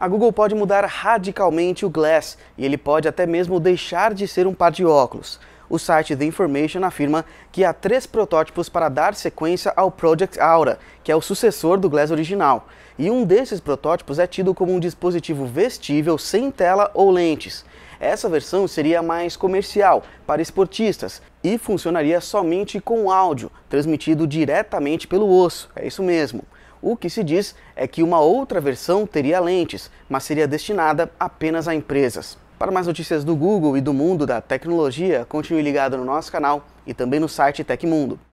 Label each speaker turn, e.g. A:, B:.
A: A Google pode mudar radicalmente o Glass e ele pode até mesmo deixar de ser um par de óculos. O site The Information afirma que há três protótipos para dar sequência ao Project Aura, que é o sucessor do Glass original. E um desses protótipos é tido como um dispositivo vestível sem tela ou lentes. Essa versão seria mais comercial, para esportistas, e funcionaria somente com áudio, transmitido diretamente pelo osso. É isso mesmo. O que se diz é que uma outra versão teria lentes, mas seria destinada apenas a empresas. Para mais notícias do Google e do mundo da tecnologia, continue ligado no nosso canal e também no site Tecmundo.